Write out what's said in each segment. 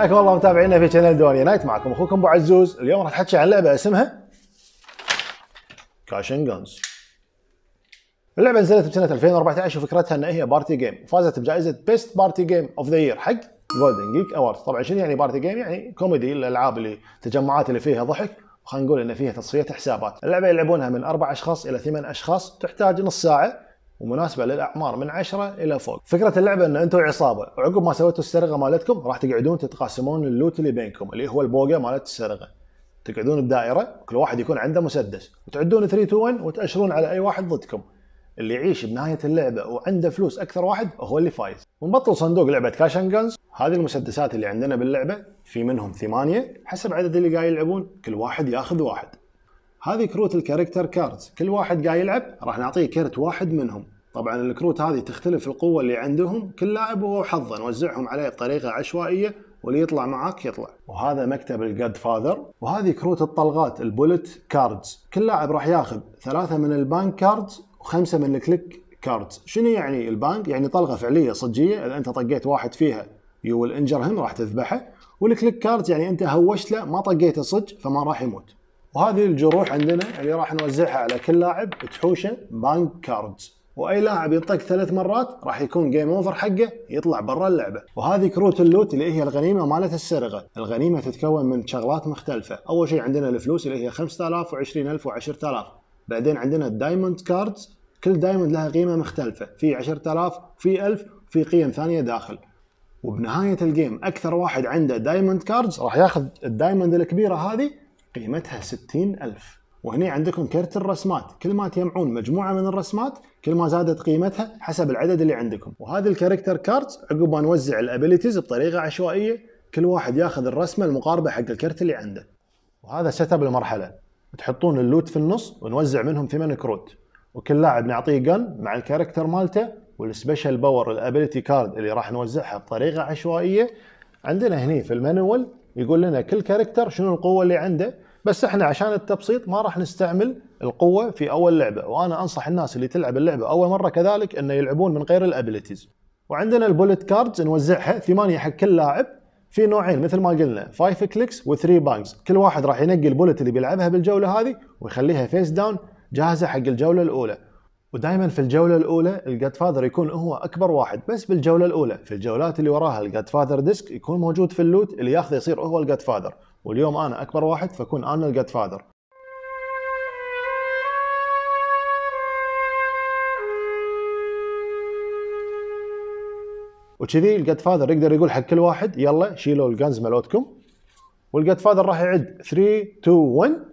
حياكم الله متابعينا في قناه دوري نايت معكم اخوكم ابو عزوز اليوم راح نحكي عن لعبه اسمها كاشن جونز اللعبه نزلت بسنه 2014 وفكرتها ان هي بارتي جيم وفازت بجائزه بيست بارتي جيم اوف ذا يير حق جولدن جيك اوردز طبعا شنو يعني بارتي جيم يعني كوميدي الالعاب اللي التجمعات اللي فيها ضحك وخلينا نقول ان فيها تصفيه حسابات اللعبه يلعبونها من اربع اشخاص الى ثمان اشخاص تحتاج نص ساعه ومناسبه للاعمار من 10 الى فوق فكره اللعبه ان انتم عصابه وعقب ما سويتوا السرقه مالتكم راح تقعدون تتقاسمون اللوت اللي بينكم اللي هو البوقه مالت السرقه تقعدون بدائره كل واحد يكون عنده مسدس وتعدون 3 2 1 وتاشرون على اي واحد ضدكم اللي يعيش بنهاية اللعبة وعنده فلوس أكثر واحد هو اللي فايز ونبطل صندوق لعبة اند جنز هذه المسدسات اللي عندنا باللعبة في منهم ثمانية حسب عدد اللي قاعد يلعبون كل واحد ياخذ واحد هذه كروت الكاركتر كاردز كل واحد قاعد يلعب راح نعطيه كرت واحد منهم طبعا الكروت هذه تختلف القوة اللي عندهم كل لاعب هو حظه نوزعهم عليه بطريقة عشوائية واللي يطلع معاك يطلع وهذا مكتب الجاد فاذر وهذه كروت الطلقات البولت كاردز كل لاعب راح ياخذ ثلاثة من البانك كاردز وخمسة من الكليك كاردز شنو يعني البانك يعني طلقة فعلية صجية إذا أنت طقيت واحد فيها يو ويل انجر هم راح تذبحه والكليك كاردز يعني أنت هوشت له ما طقيته صج فما راح يموت وهذه الجروح عندنا اللي راح نوزعها على كل لاعب تحوشه بانك كاردز واي لاعب ينطق ثلاث مرات راح يكون جيم اوفر حقه يطلع برا اللعبه وهذه كروت اللوت اللي هي الغنيمه مالت السرقه الغنيمه تتكون من شغلات مختلفه اول شيء عندنا الفلوس اللي هي 5000 و20000 و10000 بعدين عندنا الدايموند كاردز كل دايموند لها قيمه مختلفه في 10000 في 1000 في قيم ثانيه داخل وبنهايه الجيم اكثر واحد عنده دايموند كاردز راح ياخذ الدايموند الكبيره هذه قيمتها 60000 وهني عندكم كرت الرسمات كل ما تجمعون مجموعه من الرسمات كل ما زادت قيمتها حسب العدد اللي عندكم وهذه الكاركتر كارت عقب ما نوزع الابيليتيز بطريقه عشوائيه كل واحد ياخذ الرسمه المقاربه حق الكرت اللي عنده وهذا سيت اب المرحله تحطون اللوت في النص ونوزع منهم ثمان كروت وكل لاعب نعطيه جن مع الكاركتر مالته والسبيشال باور الابيلتي كارد اللي راح نوزعها بطريقه عشوائيه عندنا هني في المانوال يقول لنا كل كاركتر شنو القوه اللي عنده بس احنا عشان التبسيط ما راح نستعمل القوه في اول لعبه وانا انصح الناس اللي تلعب اللعبه اول مره كذلك انه يلعبون من غير الابيلتيز وعندنا البوليت كاردز نوزعها ثمانيه حق كل لاعب في نوعين مثل ما قلنا 5 كليكس و3 بانكس كل واحد راح ينقي البولت اللي بيلعبها بالجوله هذه ويخليها فيس داون جاهزه حق الجوله الاولى ودائما في الجوله الاولى الجاد فاذر يكون هو اكبر واحد بس بالجوله الاولى في الجولات اللي وراها الجاد فاذر ديسك يكون موجود في اللوت اللي ياخذه يصير هو الجاد فاذر واليوم انا اكبر واحد فكون انا الجاد فاذر وكذي الجاد فاذر يقدر يقول حق كل واحد يلا شيلوا الجنز مالتكم والجاد فاذر راح يعد 3 2 1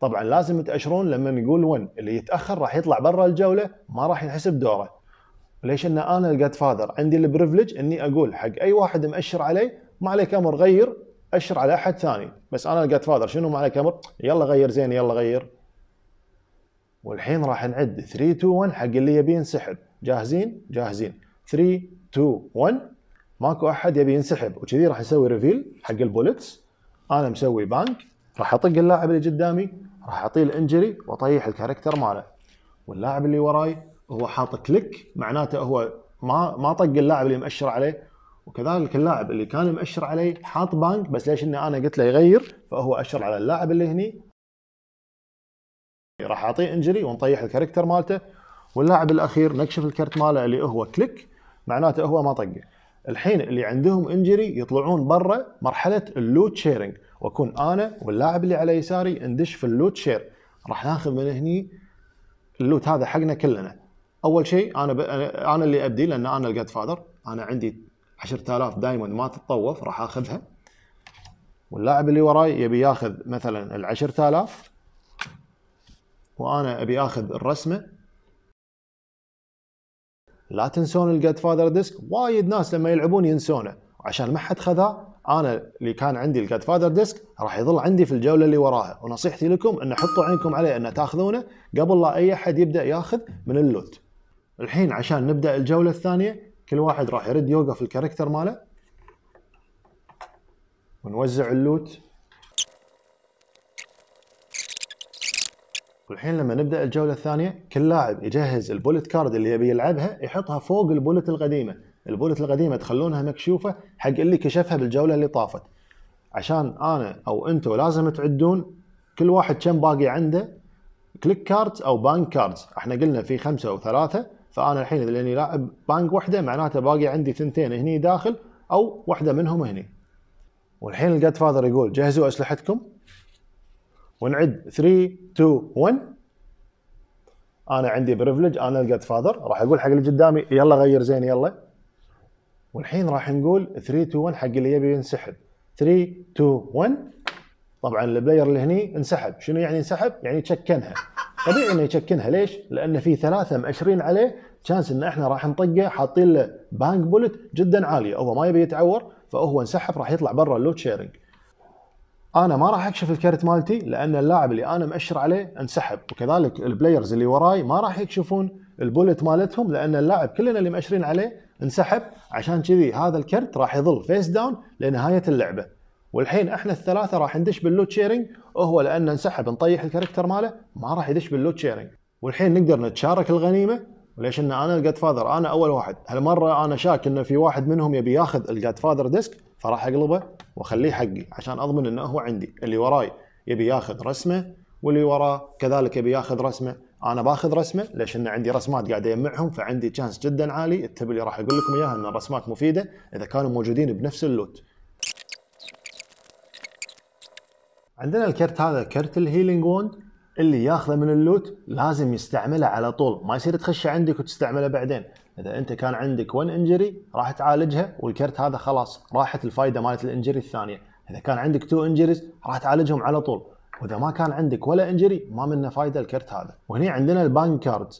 طبعا لازم تاشرون لما نقول ون اللي يتاخر راح يطلع برا الجوله ما راح ينحسب دوره ليش ان انا الجاد فاذر عندي البريفليج اني اقول حق اي واحد مأشر علي ما عليك امر غير اشر على احد ثاني بس انا الجاد فاذر شنو ما عليك امر يلا غير زين يلا غير والحين راح نعد 3 2 1 حق اللي يبي ينسحب جاهزين جاهزين 3 2 1 ماكو احد يبي ينسحب وكذي راح نسوي ريفيل حق البولتس انا مسوي بانك راح اطق اللاعب اللي قدامي راح اعطيه الانجري واطيح الكاركتر ماله واللاعب اللي وراي هو حاط كليك معناته هو ما ما طق اللاعب اللي مأشر عليه وكذلك اللاعب اللي كان مأشر عليه حاط بانك بس ليش اني انا قلت له يغير فهو اشر على اللاعب اللي هني راح اعطيه انجري ونطيح الكاركتر مالته واللاعب الاخير نكشف الكرت ماله اللي هو كليك معناته هو ما طقه الحين اللي عندهم انجري يطلعون برا مرحله اللوت شيرنج واكون انا واللاعب اللي على يساري ندش في اللوت شير راح ناخذ من هني اللوت هذا حقنا كلنا اول شيء انا ب... انا اللي ابدي لان انا الجاد فادر انا عندي 10000 دايموند ما تتطوف راح اخذها واللاعب اللي وراي يبي ياخذ مثلا ال 10000 وانا ابي اخذ الرسمه لا تنسون الجاد فادر ديسك وايد ناس لما يلعبون ينسونه عشان ما حد خذاه انا اللي كان عندي الجاد فادر ديسك راح يظل عندي في الجوله اللي وراها ونصيحتي لكم ان حطوا عينكم عليه ان تاخذونه قبل لا اي احد يبدا ياخذ من اللوت الحين عشان نبدا الجوله الثانيه كل واحد راح يرد يوقف الكاركتر ماله ونوزع اللوت والحين لما نبدا الجوله الثانيه كل لاعب يجهز البولت كارد اللي يبي يلعبها يحطها فوق البولت القديمه البولت القديمه تخلونها مكشوفه حق اللي كشفها بالجوله اللي طافت عشان انا او انتم لازم تعدون كل واحد كم باقي عنده كليك كاردز او بانك كاردز احنا قلنا في خمسه او ثلاثه فانا الحين اذا لاني لاعب بانك واحده معناته باقي عندي ثنتين هني داخل او واحده منهم هني والحين الجاد فاذر يقول جهزوا اسلحتكم ونعد 3 2 1 انا عندي بريفليج انا الجاد فاذر راح اقول حق اللي قدامي يلا غير زين يلا والحين راح نقول 3 2 1 حق اللي يبي ينسحب 3 2 1 طبعا البلاير اللي هني انسحب شنو يعني انسحب يعني تشكنها طبيعي انه يشكنها ليش لان في ثلاثه مأشرين عليه تشانس ان احنا راح نطقه حاطين له بانك بولت جدا عاليه هو ما يبي يتعور فهو انسحب راح يطلع برا اللوت شيرنج انا ما راح اكشف الكرت مالتي لان اللاعب اللي انا مأشر عليه انسحب وكذلك البلايرز اللي وراي ما راح يكشفون البولت مالتهم لان اللاعب كلنا اللي مأشرين عليه انسحب عشان كذي هذا الكرت راح يظل فيس داون لنهايه اللعبه والحين احنا الثلاثه راح ندش باللوت شيرنج وهو لانه انسحب نطيح الكاركتر ماله ما راح يدش باللوت شيرنج والحين نقدر نتشارك الغنيمه وليش ان انا الجاد فاذر انا اول واحد هالمره انا شاك انه في واحد منهم يبي ياخذ الجاد فاذر ديسك فراح اقلبه واخليه حقي عشان اضمن انه هو عندي اللي وراي يبي ياخذ رسمه واللي وراه كذلك يبي ياخذ رسمه انا باخذ رسمه ليش ان عندي رسمات قاعد اجمعهم فعندي تشانس جدا عالي التب اللي راح اقول لكم اياها ان الرسمات مفيده اذا كانوا موجودين بنفس اللوت. عندنا الكرت هذا كرت الهيلينج وند اللي ياخذه من اللوت لازم يستعمله على طول ما يصير تخشه عندك وتستعمله بعدين اذا انت كان عندك 1 انجري راح تعالجها والكرت هذا خلاص راحت الفائده مالت الانجري الثانيه اذا كان عندك 2 انجريز راح تعالجهم على طول واذا ما كان عندك ولا انجري ما منه فايده الكرت هذا وهنا عندنا البانك كارد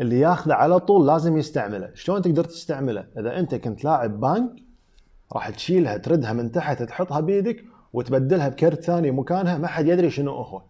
اللي ياخذه على طول لازم يستعمله شلون تقدر تستعمله اذا انت كنت لاعب بانك راح تشيلها تردها من تحت تحطها بيدك وتبدلها بكرت ثاني مكانها ما حد يدري شنو هو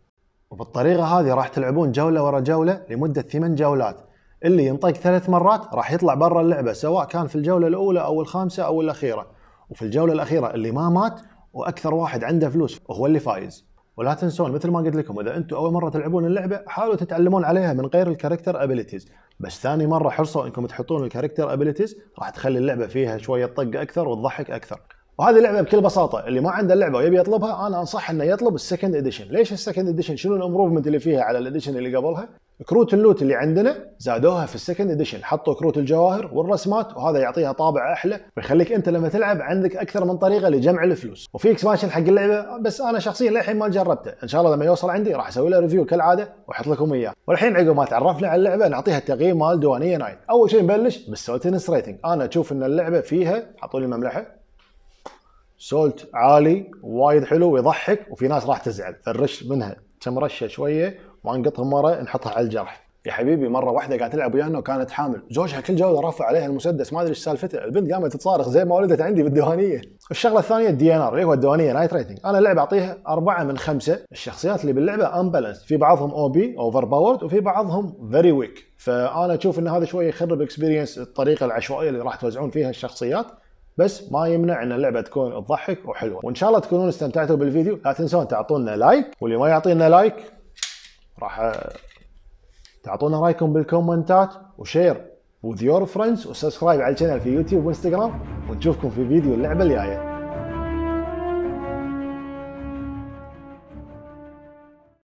وبالطريقه هذه راح تلعبون جوله ورا جوله لمده ثمان جولات اللي ينطق ثلاث مرات راح يطلع برا اللعبه سواء كان في الجوله الاولى او الخامسه او الاخيره وفي الجوله الاخيره اللي ما مات واكثر واحد عنده فلوس هو اللي فايز ولا تنسون مثل ما قلت لكم اذا انتم اول مره تلعبون اللعبه حاولوا تتعلمون عليها من غير الكاركتر ابيلتيز بس ثاني مره حرصوا انكم تحطون الكاركتر ابيلتيز راح تخلي اللعبه فيها شويه طق اكثر وتضحك اكثر وهذه اللعبه بكل بساطه اللي ما عنده اللعبه ويبي يطلبها انا انصح انه يطلب السكند اديشن ليش السكند اديشن شنو الامبروفمنت اللي فيها على الاديشن اللي قبلها كروت اللوت اللي عندنا زادوها في السكند اديشن حطوا كروت الجواهر والرسمات وهذا يعطيها طابع احلى ويخليك انت لما تلعب عندك اكثر من طريقه لجمع الفلوس وفي اكسبانشن حق اللعبه بس انا شخصيا للحين ما جربته ان شاء الله لما يوصل عندي راح اسوي له ريفيو كالعاده واحط لكم اياه والحين عقب ما تعرفنا على اللعبه نعطيها التقييم مال ديوانيه نايت اول شيء نبلش بالسولتنس ريتنج انا اشوف ان اللعبه فيها حطوا لي مملحه سولت عالي وايد حلو ويضحك وفي ناس راح تزعل فرش منها رشه شويه وانقطها مره نحطها على الجرح يا حبيبي مره واحده قاعده تلعب ويانا وكانت حامل زوجها كل جوله رافع عليها المسدس ما ادري ايش سالفته البنت قامت تصارخ زي ما ولدت عندي بالديوانيه الشغله الثانيه الدي ان ار هو الديوانيه نايت ريتنج انا اللعبه اعطيها أربعة من خمسة الشخصيات اللي باللعبه امبالانس في بعضهم او بي اوفر باورد وفي بعضهم فيري ويك فانا اشوف ان هذا شويه يخرب اكسبيرينس الطريقه العشوائيه اللي راح توزعون فيها الشخصيات بس ما يمنع ان اللعبه تكون تضحك وحلوه وان شاء الله تكونون استمتعتوا بالفيديو لا تنسون تعطونا لايك واللي ما يعطينا لايك راح تعطونا رايكم بالكومنتات وشير وذ يور فريندز وسبسكرايب على القناه في يوتيوب وانستغرام ونشوفكم في فيديو اللعبه الجايه